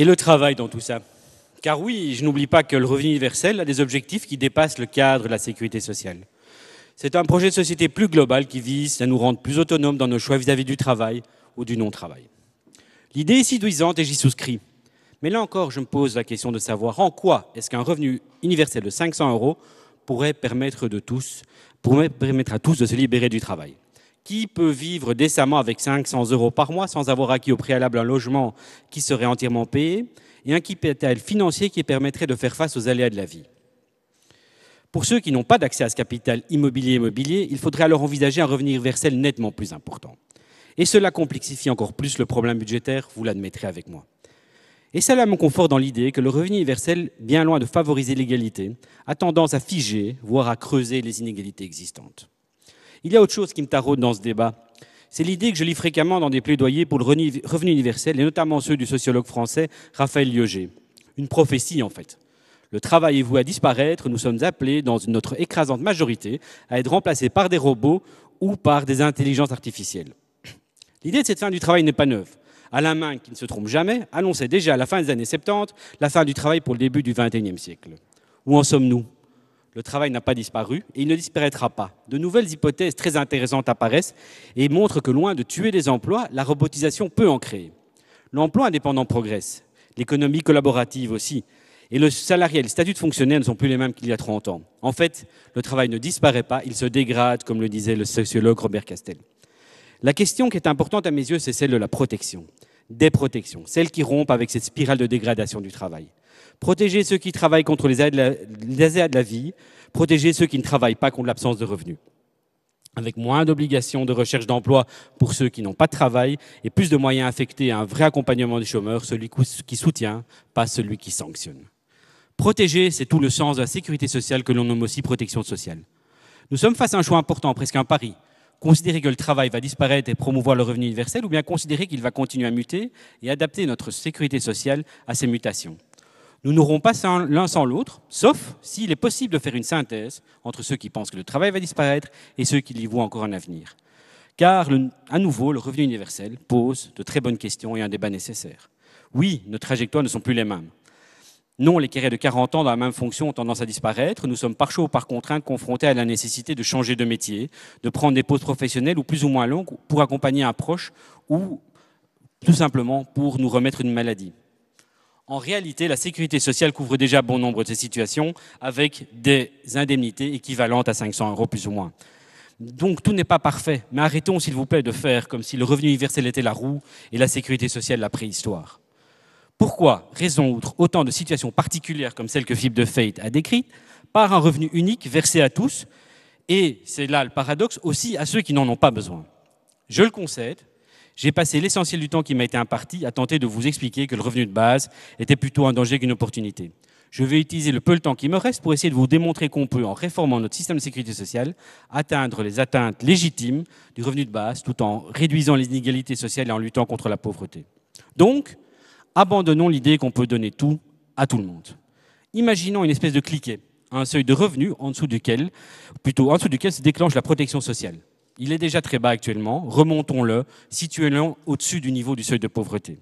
et le travail dans tout ça. Car oui, je n'oublie pas que le revenu universel a des objectifs qui dépassent le cadre de la sécurité sociale. C'est un projet de société plus global qui vise à nous rendre plus autonomes dans nos choix vis-à-vis du travail ou du non-travail. L'idée est séduisante et j'y souscris. Mais là encore, je me pose la question de savoir en quoi est-ce qu'un revenu universel de 500 euros pourrait permettre, de tous, pourrait permettre à tous de se libérer du travail. Qui peut vivre décemment avec 500 euros par mois sans avoir acquis au préalable un logement qui serait entièrement payé et un capital financier qui permettrait de faire face aux aléas de la vie Pour ceux qui n'ont pas d'accès à ce capital immobilier immobilier, il faudrait alors envisager un revenu universel nettement plus important. Et cela complexifie encore plus le problème budgétaire, vous l'admettrez avec moi. Et cela me conforte dans l'idée que le revenu universel, bien loin de favoriser l'égalité, a tendance à figer, voire à creuser les inégalités existantes. Il y a autre chose qui me taraude dans ce débat. C'est l'idée que je lis fréquemment dans des plaidoyers pour le revenu universel, et notamment ceux du sociologue français Raphaël Lieuger. Une prophétie, en fait. Le travail est voué à disparaître, nous sommes appelés, dans notre écrasante majorité, à être remplacés par des robots ou par des intelligences artificielles. L'idée de cette fin du travail n'est pas neuve. Alain Main, qui ne se trompe jamais, annonçait déjà à la fin des années 70 la fin du travail pour le début du XXIe siècle. Où en sommes-nous le travail n'a pas disparu et il ne disparaîtra pas. De nouvelles hypothèses très intéressantes apparaissent et montrent que loin de tuer des emplois, la robotisation peut en créer. L'emploi indépendant progresse, l'économie collaborative aussi, et le salarié et le statut de fonctionnaire ne sont plus les mêmes qu'il y a 30 ans. En fait, le travail ne disparaît pas, il se dégrade, comme le disait le sociologue Robert Castel. La question qui est importante à mes yeux, c'est celle de la protection, des protections, celles qui rompent avec cette spirale de dégradation du travail protéger ceux qui travaillent contre les aléas de, de la vie, protéger ceux qui ne travaillent pas contre l'absence de revenus avec moins d'obligations de recherche d'emploi pour ceux qui n'ont pas de travail et plus de moyens affectés à un vrai accompagnement des chômeurs, celui qui soutient, pas celui qui sanctionne. Protéger, c'est tout le sens de la sécurité sociale que l'on nomme aussi protection sociale. Nous sommes face à un choix important, presque un pari. Considérer que le travail va disparaître et promouvoir le revenu universel ou bien considérer qu'il va continuer à muter et adapter notre sécurité sociale à ces mutations. Nous n'aurons pas l'un sans l'autre, sauf s'il est possible de faire une synthèse entre ceux qui pensent que le travail va disparaître et ceux qui y voient encore un avenir. Car, à nouveau, le revenu universel pose de très bonnes questions et un débat nécessaire. Oui, nos trajectoires ne sont plus les mêmes. Non, les carrières de 40 ans dans la même fonction ont tendance à disparaître. Nous sommes par choix ou par contrainte confrontés à la nécessité de changer de métier, de prendre des pauses professionnelles ou plus ou moins longues pour accompagner un proche ou tout simplement pour nous remettre une maladie. En réalité, la sécurité sociale couvre déjà bon nombre de ces situations avec des indemnités équivalentes à 500 euros plus ou moins. Donc tout n'est pas parfait, mais arrêtons s'il vous plaît de faire comme si le revenu universel était la roue et la sécurité sociale la préhistoire. Pourquoi outre autant de situations particulières comme celle que Philippe de Fate a décrite par un revenu unique versé à tous et, c'est là le paradoxe, aussi à ceux qui n'en ont pas besoin Je le concède, j'ai passé l'essentiel du temps qui m'a été imparti à tenter de vous expliquer que le revenu de base était plutôt un danger qu'une opportunité. Je vais utiliser le peu de temps qui me reste pour essayer de vous démontrer qu'on peut, en réformant notre système de sécurité sociale, atteindre les atteintes légitimes du revenu de base tout en réduisant les inégalités sociales et en luttant contre la pauvreté. Donc, abandonnons l'idée qu'on peut donner tout à tout le monde. Imaginons une espèce de cliquet, un seuil de revenu en dessous duquel, plutôt en dessous duquel se déclenche la protection sociale. Il est déjà très bas actuellement, remontons-le, situé au-dessus du niveau du seuil de pauvreté.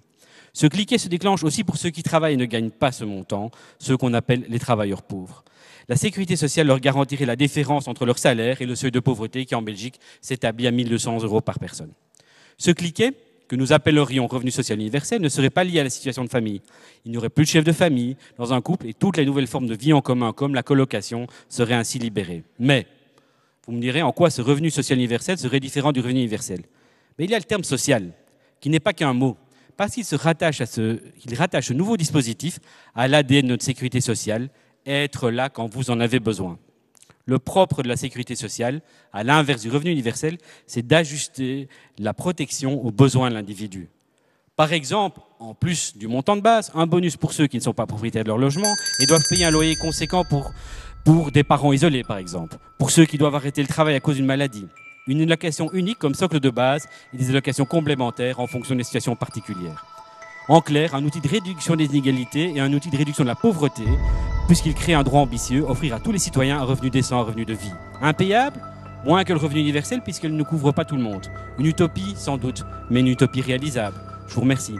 Ce cliquet se déclenche aussi pour ceux qui travaillent et ne gagnent pas ce montant, ceux qu'on appelle les travailleurs pauvres. La sécurité sociale leur garantirait la différence entre leur salaire et le seuil de pauvreté qui, en Belgique, s'établit à 1200 euros par personne. Ce cliquet, que nous appellerions revenu social universel, ne serait pas lié à la situation de famille. Il n'y aurait plus de chef de famille dans un couple et toutes les nouvelles formes de vie en commun, comme la colocation, seraient ainsi libérées. Mais vous me direz en quoi ce revenu social universel serait différent du revenu universel. Mais il y a le terme social, qui n'est pas qu'un mot, parce qu'il se rattache à ce, il rattache ce nouveau dispositif à l'ADN de notre sécurité sociale, être là quand vous en avez besoin. Le propre de la sécurité sociale, à l'inverse du revenu universel, c'est d'ajuster la protection aux besoins de l'individu. Par exemple, en plus du montant de base, un bonus pour ceux qui ne sont pas propriétaires de leur logement et doivent payer un loyer conséquent pour pour des parents isolés, par exemple, pour ceux qui doivent arrêter le travail à cause d'une maladie. Une allocation unique comme socle de base et des allocations complémentaires en fonction des situations particulières. En clair, un outil de réduction des inégalités et un outil de réduction de la pauvreté, puisqu'il crée un droit ambitieux, offrir à tous les citoyens un revenu décent, un revenu de vie. Impayable Moins que le revenu universel, puisqu'il ne couvre pas tout le monde. Une utopie, sans doute, mais une utopie réalisable. Je vous remercie.